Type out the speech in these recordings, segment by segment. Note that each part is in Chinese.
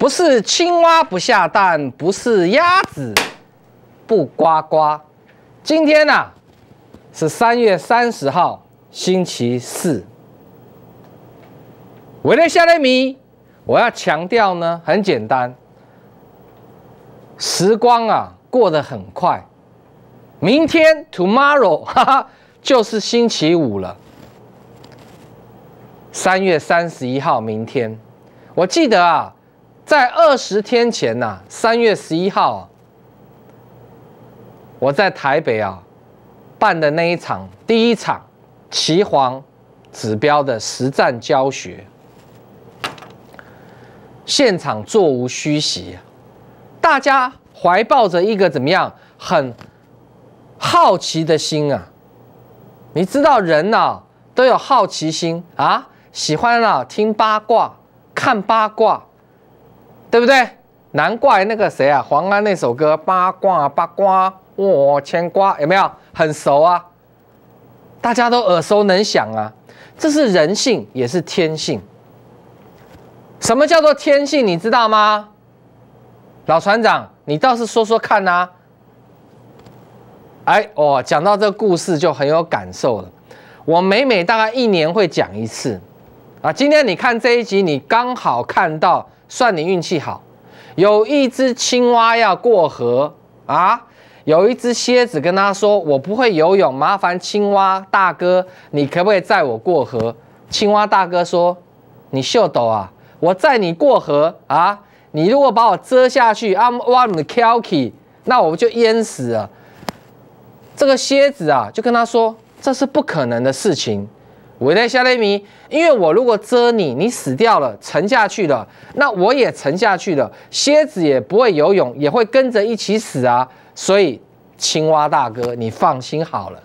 不是青蛙不下蛋，不是鸭子不呱呱。今天呢是三月三十号，星期四。为了下雷米，我要强调呢，很简单。时光啊过得很快，明天 tomorrow 哈哈就是星期五了。三月三十一号，明天，我记得啊。在二十天前呐，三月十一号，我在台北啊办的那一场第一场旗黄指标的实战教学，现场座无虚席，大家怀抱着一个怎么样很好奇的心啊？你知道人呐都有好奇心啊，喜欢啊听八卦看八卦。对不对？难怪那个谁啊，黄安那首歌《八卦八卦我牵挂》，有没有很熟啊？大家都耳熟能详啊！这是人性，也是天性。什么叫做天性？你知道吗？老船长，你倒是说说看呐！哎，哦，讲到这个故事就很有感受了。我每每大概一年会讲一次啊。今天你看这一集，你刚好看到。算你运气好，有一只青蛙要过河啊！有一只蝎子跟他说：“我不会游泳，麻烦青蛙大哥，你可不可以载我过河？”青蛙大哥说：“你秀逗啊！我载你过河啊！你如果把我遮下去，I'm o n l k i a l k y 那我不就淹死了。”这个蝎子啊，就跟他说：“这是不可能的事情。”我在虾雷米，因为我如果蛰你，你死掉了，沉下去了，那我也沉下去了。蝎子也不会游泳，也会跟着一起死啊。所以青蛙大哥，你放心好了，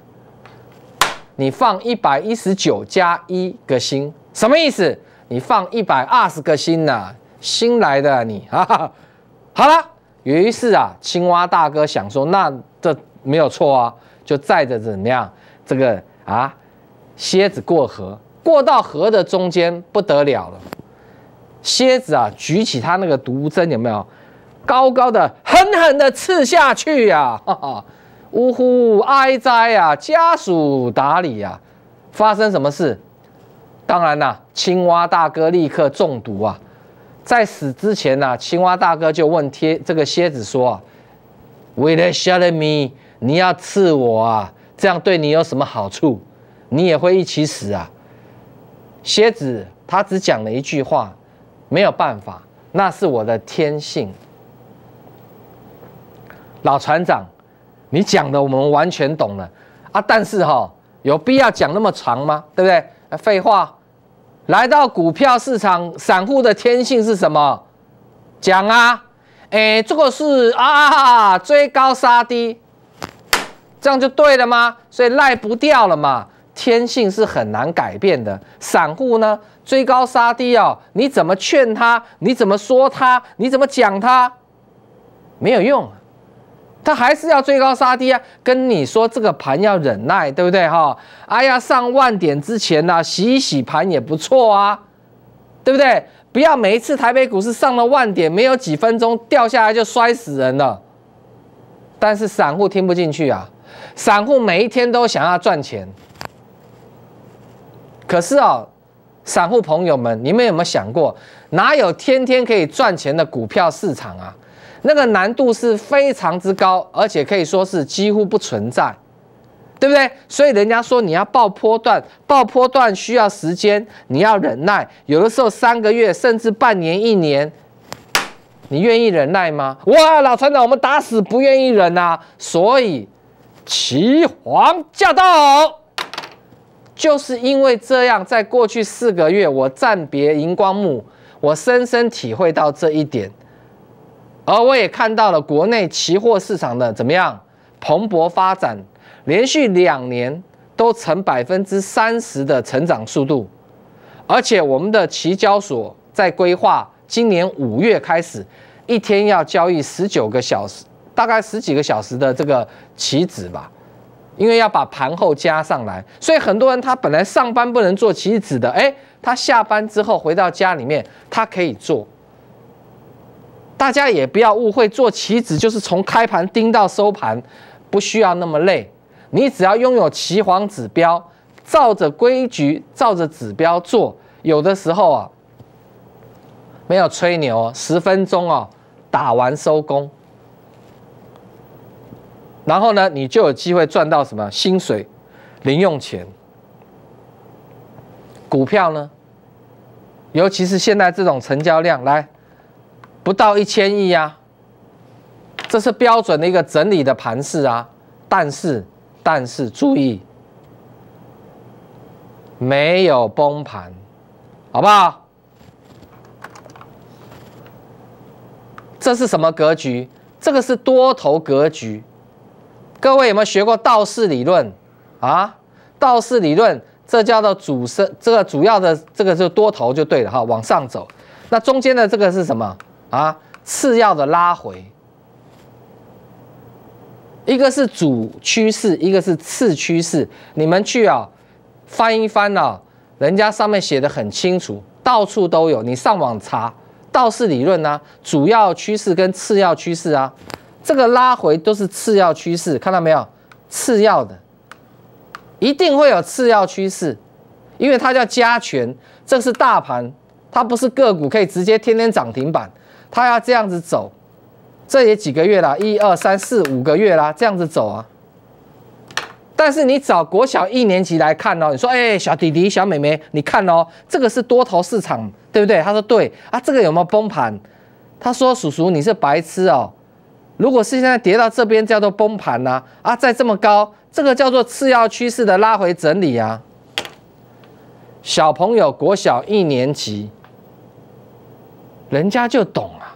你放一百一十九加一个心，什么意思？你放一百二十个心啊？新来的你啊。好了，于是啊，青蛙大哥想说，那这没有错啊，就载着怎么样，这个啊。蝎子过河，过到河的中间不得了了。蝎子啊，举起他那个毒针，有没有？高高的，狠狠的刺下去呀！呜呼哀哉呀！家属打理呀！发生什么事？当然啦，青蛙大哥立刻中毒啊！在死之前呐，青蛙大哥就问贴这个蝎子说啊为 i l a s h a l m e 你要刺我啊？这样对你有什么好处？”你也会一起死啊！蝎子他只讲了一句话，没有办法，那是我的天性。老船长，你讲的我们完全懂了啊！但是哈，有必要讲那么长吗？对不对？废话。来到股票市场，散户的天性是什么？讲啊！哎，这个是啊，追高杀低，这样就对了吗？所以赖不掉了嘛。天性是很难改变的，散户呢追高杀低哦，你怎么劝他？你怎么说他？你怎么讲他？没有用，他还是要追高杀低啊！跟你说这个盘要忍耐，对不对哈？哎呀，上万点之前呢，洗一洗盘也不错啊，对不对？不要每一次台北股市上了万点，没有几分钟掉下来就摔死人了。但是散户听不进去啊，散户每一天都想要赚钱。可是啊，散户朋友们，你们有没有想过，哪有天天可以赚钱的股票市场啊？那个难度是非常之高，而且可以说是几乎不存在，对不对？所以人家说你要爆破段，爆破段需要时间，你要忍耐，有的时候三个月甚至半年、一年，你愿意忍耐吗？哇，老船长，我们打死不愿意忍啊！所以，齐皇驾到。就是因为这样，在过去四个月，我暂别荧光幕，我深深体会到这一点，而我也看到了国内期货市场的怎么样蓬勃发展，连续两年都呈百分之三十的成长速度，而且我们的期交所在规划，今年五月开始，一天要交易十九个小时，大概十几个小时的这个期指吧。因为要把盘后加上来，所以很多人他本来上班不能做棋子的，哎，他下班之后回到家里面，他可以做。大家也不要误会，做棋子就是从开盘盯到收盘，不需要那么累。你只要拥有棋皇指标，照着规矩，照着指标做，有的时候啊，没有吹牛，十分钟哦，打完收工。然后呢，你就有机会赚到什么薪水、零用钱、股票呢？尤其是现在这种成交量来不到一千亿啊，这是标准的一个整理的盘势啊。但是，但是注意，没有崩盘，好不好？这是什么格局？这个是多头格局。各位有没有学过道氏理论啊？道氏理论，这叫做主升，这个主要的这个就多头就对了哈，往上走。那中间的这个是什么啊？次要的拉回，一个是主趋势，一个是次趋势。你们去啊，翻一翻啊，人家上面写的很清楚，到处都有。你上网查道氏理论呢，主要趋势跟次要趋势啊。这个拉回都是次要趋势，看到没有？次要的，一定会有次要趋势，因为它叫加权，这是大盘，它不是个股，可以直接天天涨停板，它要这样子走，这也几个月了，一二三四五个月啦，这样子走啊。但是你找国小一年级来看哦，你说，哎，小弟弟、小妹妹，你看哦，这个是多头市场，对不对？他说对啊，这个有没有崩盘？他说叔叔你是白痴哦。如果是现在跌到这边，叫做崩盘呐啊！再这么高，这个叫做次要趋势的拉回整理啊。小朋友国小一年级，人家就懂啊，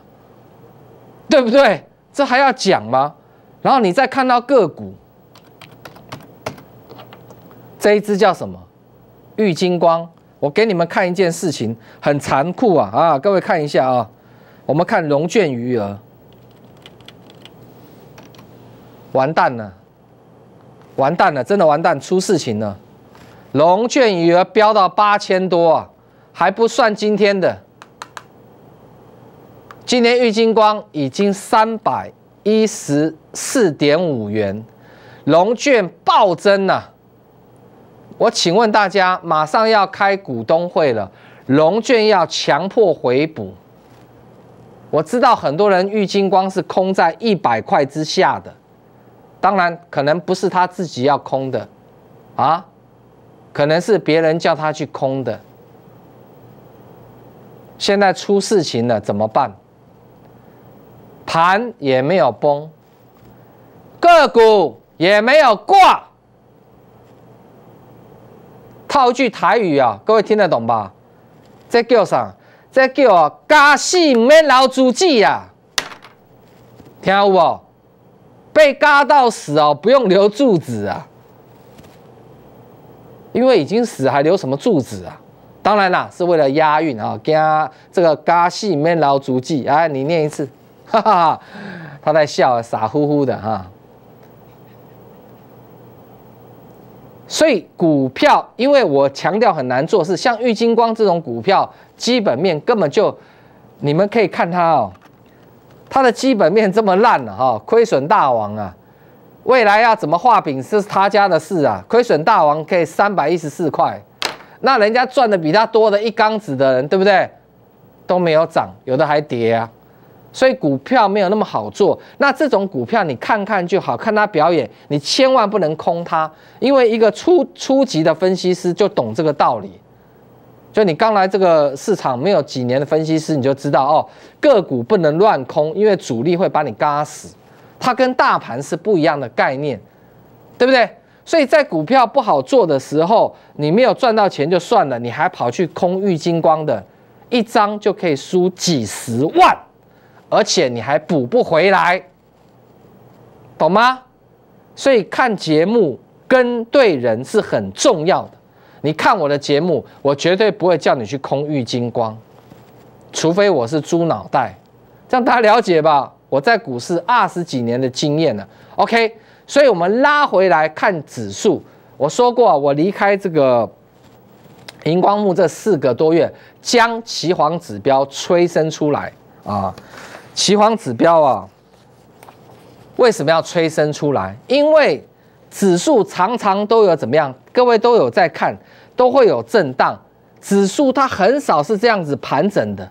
对不对？这还要讲吗？然后你再看到个股，这一只叫什么？玉金光，我给你们看一件事情，很残酷啊啊！各位看一下啊，我们看融券余额。完蛋了！完蛋了，真的完蛋，出事情了。龙券余额飙到八千多啊，还不算今天的。今年玉金光已经三百一十四点五元，龙券暴增呐。我请问大家，马上要开股东会了，龙券要强迫回补。我知道很多人玉金光是空在一百块之下的。当然，可能不是他自己要空的，啊，可能是别人叫他去空的。现在出事情了，怎么办？盘也没有崩，个股也没有挂。套句台语啊，各位听得懂吧？这叫啥？这叫啊，加戏唔老主子啊！听有无？被嘎到死哦，不用留柱子啊，因为已经死，还留什么柱子啊？当然啦，是为了押韵啊，跟这个嘎戏里面留足迹啊。你念一次，哈 哈他在笑，傻乎乎的哈。所以股票，因为我强调很难做，是像玉金光这种股票，基本面根本就，你们可以看它哦。它的基本面这么烂了哈，亏损大王啊，未来要怎么画饼是他家的事啊。亏损大王给三百一十四块，那人家赚的比他多的一缸子的人，对不对？都没有涨，有的还跌啊。所以股票没有那么好做。那这种股票你看看就好，看他表演，你千万不能空它，因为一个初初级的分析师就懂这个道理。就你刚来这个市场没有几年的分析师，你就知道哦，个股不能乱空，因为主力会把你嘎死。它跟大盘是不一样的概念，对不对？所以在股票不好做的时候，你没有赚到钱就算了，你还跑去空，郁金光的一张就可以输几十万，而且你还补不回来，懂吗？所以看节目跟对人是很重要的。你看我的节目，我绝对不会叫你去空域金光，除非我是猪脑袋，让大家了解吧。我在股市二十几年的经验了，OK，所以我们拉回来看指数。我说过，我离开这个荧光幕这四个多月，将齐黄指标催生出来啊。齐黄指标啊，为什么要催生出来？因为指数常常都有怎么样？各位都有在看，都会有震荡。指数它很少是这样子盘整的，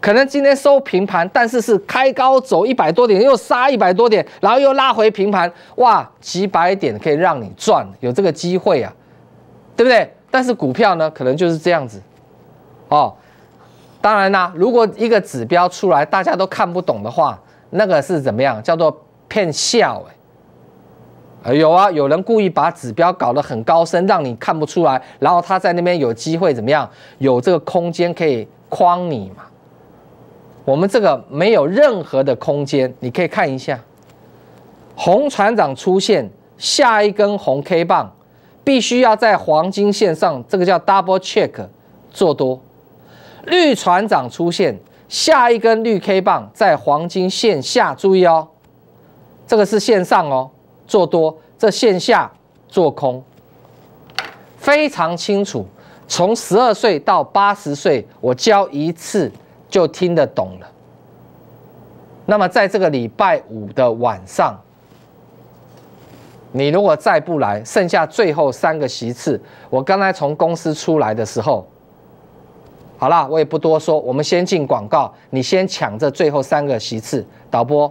可能今天收平盘，但是是开高走一百多点，又杀一百多点，然后又拉回平盘。哇，几百点可以让你赚，有这个机会啊，对不对？但是股票呢，可能就是这样子哦。当然啦，如果一个指标出来大家都看不懂的话，那个是怎么样？叫做骗笑呃，有啊，有人故意把指标搞得很高深，让你看不出来，然后他在那边有机会怎么样？有这个空间可以框你嘛？我们这个没有任何的空间，你可以看一下。红船长出现下一根红 K 棒，必须要在黄金线上，这个叫 double check 做多。绿船长出现下一根绿 K 棒在黄金线下，注意哦，这个是线上哦。做多，这线下做空，非常清楚。从十二岁到八十岁，我教一次就听得懂了。那么在这个礼拜五的晚上，你如果再不来，剩下最后三个席次，我刚才从公司出来的时候，好了，我也不多说，我们先进广告，你先抢这最后三个席次。导播。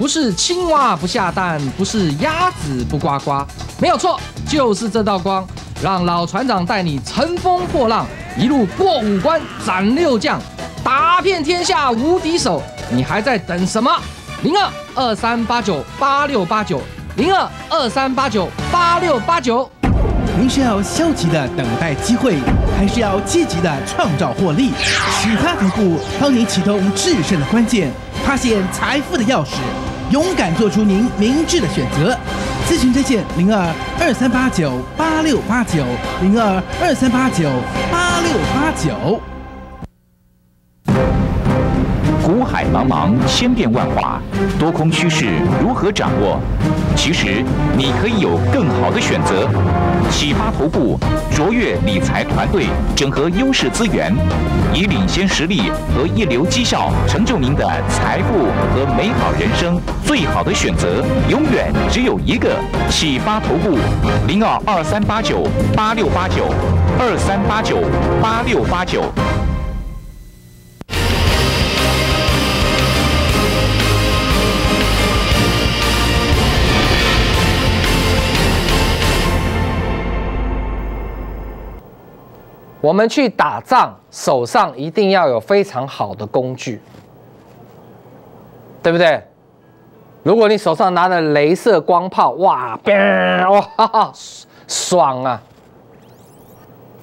不是青蛙不下蛋，不是鸭子不呱呱，没有错，就是这道光，让老船长带你乘风破浪，一路过五关斩六将，打遍天下无敌手。你还在等什么？零二二三八九八六八九，零二二三八九八六八九。您是要消极的等待机会，还是要积极的创造获利？许他客户帮你启动制胜的关键，发现财富的钥匙。勇敢做出您明智的选择，咨询热线零二二三八九八六八九零二二三八九八六八九。股海茫茫，千变万化，多空趋势如何掌握？其实，你可以有更好的选择。启发头部卓越理财团队整合优势资源，以领先实力和一流绩效成就您的财富和美好人生。最好的选择永远只有一个：启发头部，零二二三八九八六八九二三八九八六八九。我们去打仗，手上一定要有非常好的工具，对不对？如果你手上拿着镭射光炮，哇，砰，哇哈哈，爽啊！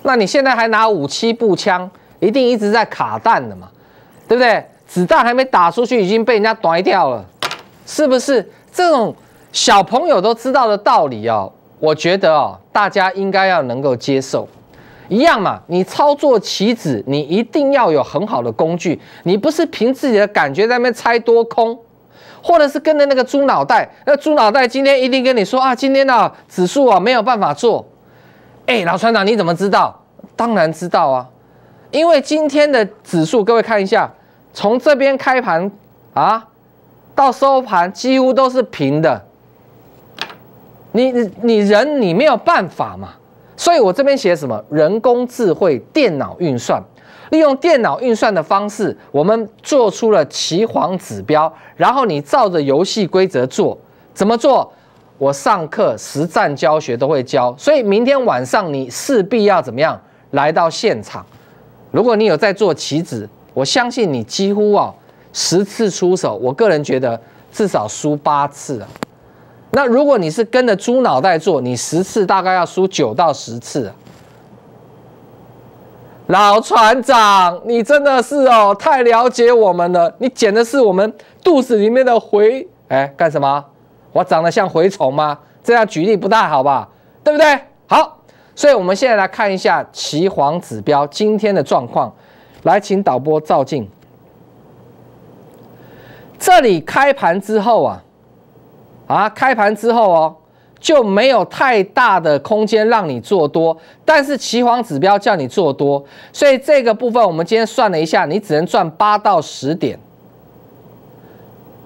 那你现在还拿五七步枪，一定一直在卡弹的嘛，对不对？子弹还没打出去，已经被人家怼掉了，是不是？这种小朋友都知道的道理哦，我觉得哦，大家应该要能够接受。一样嘛，你操作棋子，你一定要有很好的工具，你不是凭自己的感觉在那边猜多空，或者是跟着那个猪脑袋，那猪脑袋今天一定跟你说啊，今天的指数啊没有办法做。哎，老船长你怎么知道？当然知道啊，因为今天的指数，各位看一下，从这边开盘啊到收盘几乎都是平的。你你你人你没有办法嘛。所以我这边写什么？人工智慧、电脑运算，利用电脑运算的方式，我们做出了棋皇指标。然后你照着游戏规则做，怎么做？我上课实战教学都会教。所以明天晚上你势必要怎么样来到现场？如果你有在做棋子，我相信你几乎啊十次出手，我个人觉得至少输八次啊。那如果你是跟着猪脑袋做，你十次大概要输九到十次。老船长，你真的是哦，太了解我们了。你捡的是我们肚子里面的蛔，哎，干什么？我长得像蛔虫吗？这样举例不大好吧？对不对？好，所以我们现在来看一下岐黄指标今天的状况。来，请导播照镜，这里开盘之后啊。啊，开盘之后哦，就没有太大的空间让你做多，但是期黄指标叫你做多，所以这个部分我们今天算了一下，你只能赚八到十点。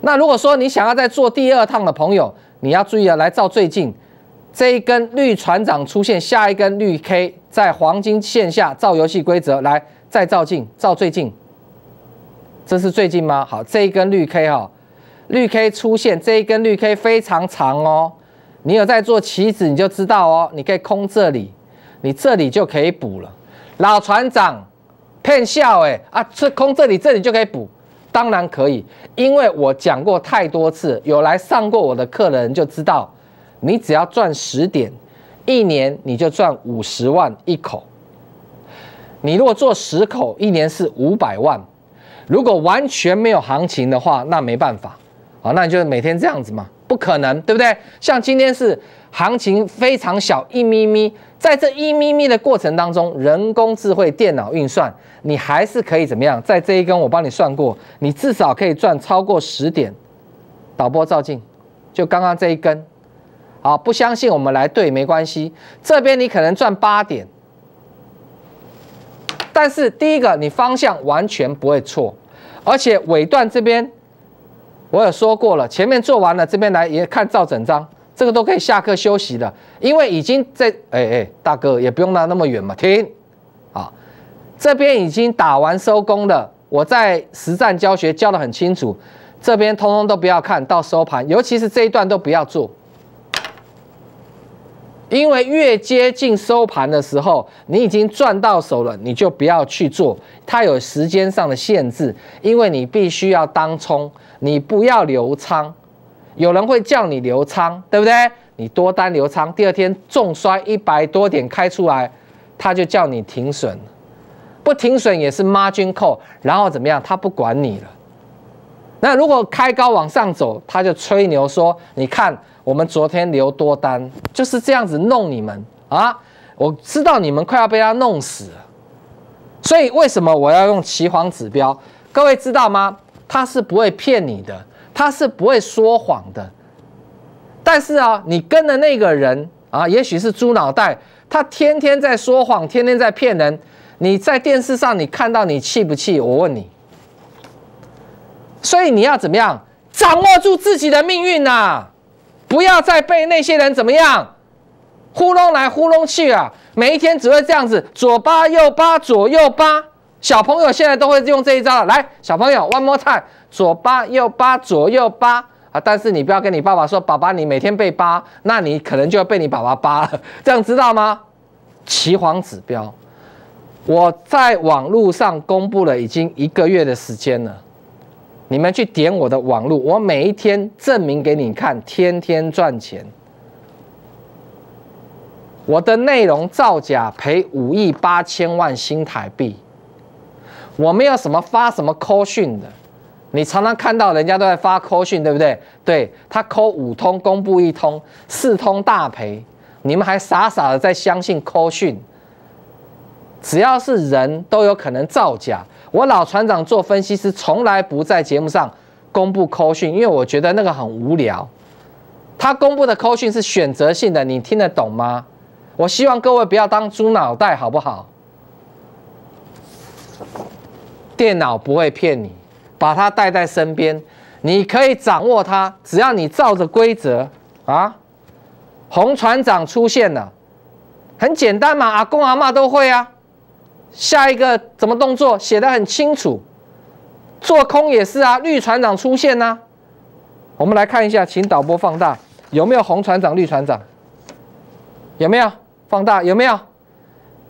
那如果说你想要再做第二趟的朋友，你要注意啊，来照最近这一根绿船长出现下一根绿 K 在黄金线下，照游戏规则来再照镜，照最近，这是最近吗？好，这一根绿 K 哈。绿 K 出现这一根绿 K 非常长哦，你有在做棋子，你就知道哦，你可以空这里，你这里就可以补了。老船长骗笑哎啊，这空这里，这里就可以补，当然可以，因为我讲过太多次，有来上过我的客人就知道，你只要赚十点，一年你就赚五十万一口。你如果做十口，一年是五百万。如果完全没有行情的话，那没办法。好，那你就每天这样子嘛，不可能，对不对？像今天是行情非常小一咪咪，在这一咪咪的过程当中，人工智慧电脑运算，你还是可以怎么样？在这一根我帮你算过，你至少可以赚超过十点。导播照镜，就刚刚这一根。好，不相信我们来对，没关系。这边你可能赚八点，但是第一个你方向完全不会错，而且尾段这边。我有说过了，前面做完了，这边来也看照整张，这个都可以下课休息的，因为已经在哎哎，大哥也不用拉那么远嘛，停，啊，这边已经打完收工了，我在实战教学教的很清楚，这边通通都不要看到收盘，尤其是这一段都不要做，因为越接近收盘的时候，你已经赚到手了，你就不要去做，它有时间上的限制，因为你必须要当冲。你不要留仓，有人会叫你留仓，对不对？你多单留仓，第二天重摔一百多点开出来，他就叫你停损，不停损也是 margin 扣，然后怎么样？他不管你了。那如果开高往上走，他就吹牛说：“你看，我们昨天留多单就是这样子弄你们啊！我知道你们快要被他弄死了。”所以为什么我要用岐黄指标？各位知道吗？他是不会骗你的，他是不会说谎的。但是啊，你跟的那个人啊，也许是猪脑袋，他天天在说谎，天天在骗人。你在电视上，你看到你气不气？我问你。所以你要怎么样掌握住自己的命运啊？不要再被那些人怎么样糊弄来糊弄去啊！每一天只会这样子左扒右扒，左右扒。小朋友现在都会用这一招了，来，小朋友，o more n e time，左八右八左右八啊！但是你不要跟你爸爸说，爸爸你每天被扒，那你可能就要被你爸爸扒了，这样知道吗？奇黄指标，我在网络上公布了已经一个月的时间了，你们去点我的网络，我每一天证明给你看，天天赚钱。我的内容造假赔五亿八千万新台币。我没有什么发什么扣讯的，你常常看到人家都在发扣讯，对不对？对他扣五通，公布一通，四通大赔，你们还傻傻的在相信扣讯？只要是人都有可能造假。我老船长做分析师，从来不在节目上公布扣讯，因为我觉得那个很无聊。他公布的扣讯是选择性的，你听得懂吗？我希望各位不要当猪脑袋，好不好？电脑不会骗你，把它带在身边，你可以掌握它。只要你照着规则啊，红船长出现了，很简单嘛，阿公阿妈都会啊。下一个怎么动作写的很清楚，做空也是啊。绿船长出现呢，我们来看一下，请导播放大有没有红船长、绿船长，有没有放大有没有？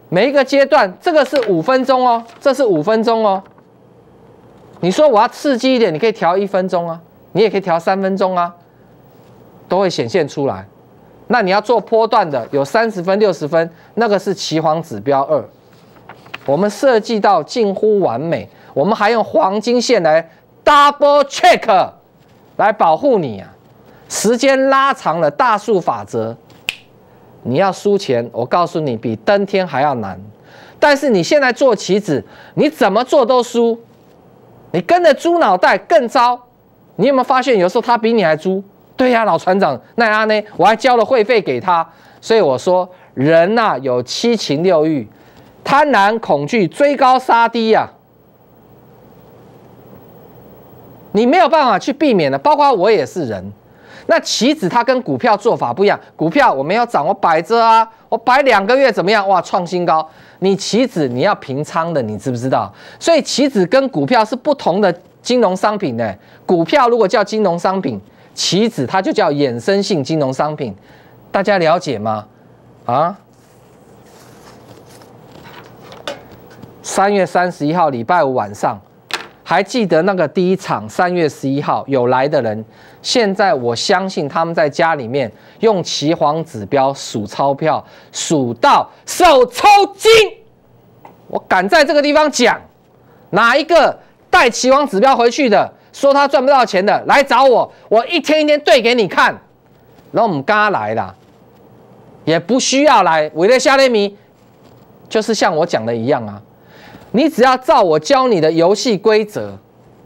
每一个阶段，这个是五分钟哦，这是五分钟哦。你说我要刺激一点，你可以调一分钟啊，你也可以调三分钟啊，都会显现出来。那你要做波段的，有三十分、六十分，那个是旗黄指标二，我们设计到近乎完美，我们还用黄金线来 double check 来保护你啊。时间拉长了大数法则，你要输钱，我告诉你比登天还要难。但是你现在做棋子，你怎么做都输。你跟着猪脑袋更糟，你有没有发现有时候他比你还猪？对呀，老船长奈阿内，我还交了会费给他。所以我说，人呐有七情六欲，贪婪、恐惧、追高杀低呀，你没有办法去避免的。包括我也是人。那棋子它跟股票做法不一样，股票我们要涨我摆着啊，我摆两个月怎么样？哇，创新高！你棋子你要平仓的，你知不知道？所以棋子跟股票是不同的金融商品呢。股票如果叫金融商品，棋子它就叫衍生性金融商品，大家了解吗？啊，三月三十一号礼拜五晚上。还记得那个第一场三月十一号有来的人，现在我相信他们在家里面用齐皇指标数钞票，数到手抽筋。我敢在这个地方讲，哪一个带齐皇指标回去的，说他赚不到钱的来找我，我一天一天对给你看。那我们刚来了，也不需要来。我德夏雷米就是像我讲的一样啊。你只要照我教你的游戏规则，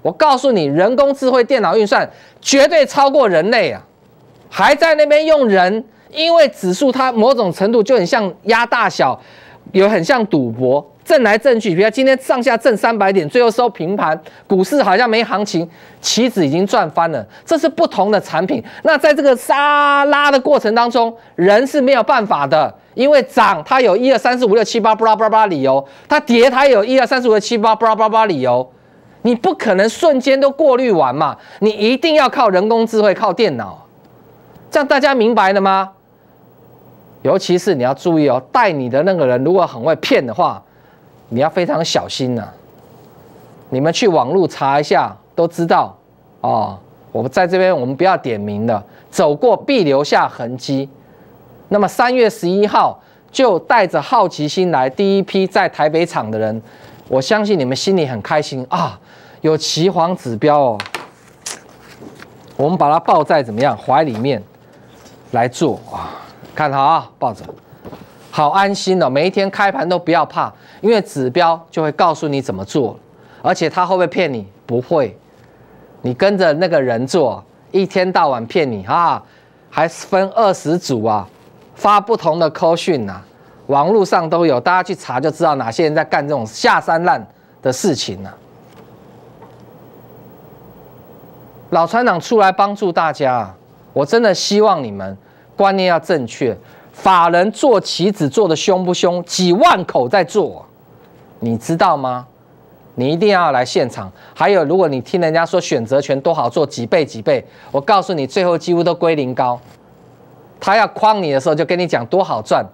我告诉你，人工智慧电脑运算绝对超过人类啊！还在那边用人，因为指数它某种程度就很像压大小，有很像赌博，挣来挣去，比如今天上下挣三百点，最后收平盘，股市好像没行情，期指已经赚翻了，这是不同的产品。那在这个沙拉的过程当中，人是没有办法的。因为涨它有一二三四五六七八布拉布拉拉理由，它跌它有一二三四五六七八布拉布拉八理由，你不可能瞬间都过滤完嘛，你一定要靠人工智慧靠电脑，这样大家明白了吗？尤其是你要注意哦，带你的那个人如果很会骗的话，你要非常小心呐。你们去网络查一下都知道哦，我们在这边我们不要点名的，走过必留下痕迹。那么三月十一号就带着好奇心来，第一批在台北场的人，我相信你们心里很开心啊！有岐黄指标哦，我们把它抱在怎么样怀里面来做啊，看好啊，抱着，好安心哦，每一天开盘都不要怕，因为指标就会告诉你怎么做，而且他会不会骗你？不会，你跟着那个人做，一天到晚骗你啊，还分二十组啊！发不同的科讯呐，网路上都有，大家去查就知道哪些人在干这种下三滥的事情了。老船长出来帮助大家，我真的希望你们观念要正确。法人做棋子做的凶不凶？几万口在做，你知道吗？你一定要来现场。还有，如果你听人家说选择权多好做几倍几倍，我告诉你，最后几乎都归零高。他要框你的时候，就跟你讲多好赚，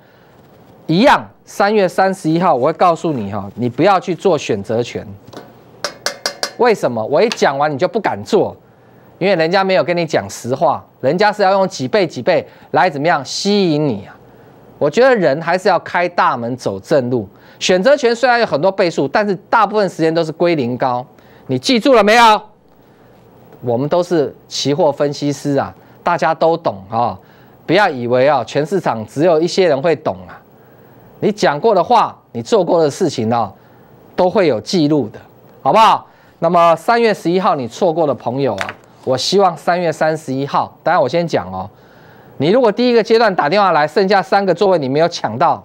一样。三月三十一号，我会告诉你哈，你不要去做选择权。为什么？我一讲完，你就不敢做，因为人家没有跟你讲实话，人家是要用几倍几倍来怎么样吸引你啊？我觉得人还是要开大门走正路。选择权虽然有很多倍数，但是大部分时间都是归零高。你记住了没有？我们都是期货分析师啊，大家都懂啊。不要以为啊，全市场只有一些人会懂啊。你讲过的话，你做过的事情呢，都会有记录的，好不好？那么三月十一号你错过的朋友啊，我希望三月三十一号，当然我先讲哦。你如果第一个阶段打电话来，剩下三个座位你没有抢到，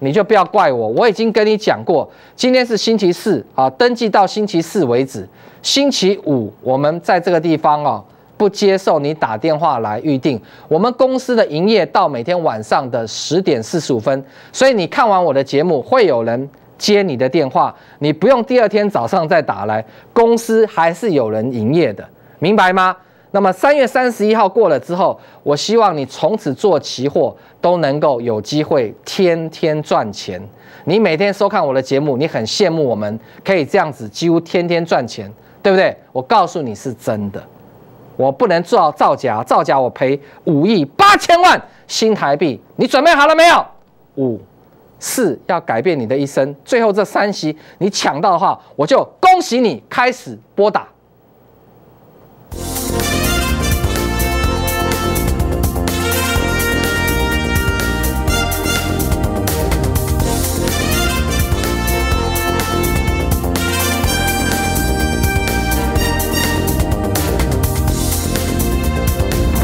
你就不要怪我。我已经跟你讲过，今天是星期四啊，登记到星期四为止。星期五我们在这个地方啊。不接受你打电话来预定。我们公司的营业到每天晚上的十点四十五分，所以你看完我的节目，会有人接你的电话，你不用第二天早上再打来，公司还是有人营业的，明白吗？那么三月三十一号过了之后，我希望你从此做期货都能够有机会天天赚钱。你每天收看我的节目，你很羡慕我们可以这样子几乎天天赚钱，对不对？我告诉你是真的。我不能做造假，造假我赔五亿八千万新台币。你准备好了没有？五、四，要改变你的一生。最后这三席你抢到的话，我就恭喜你，开始拨打。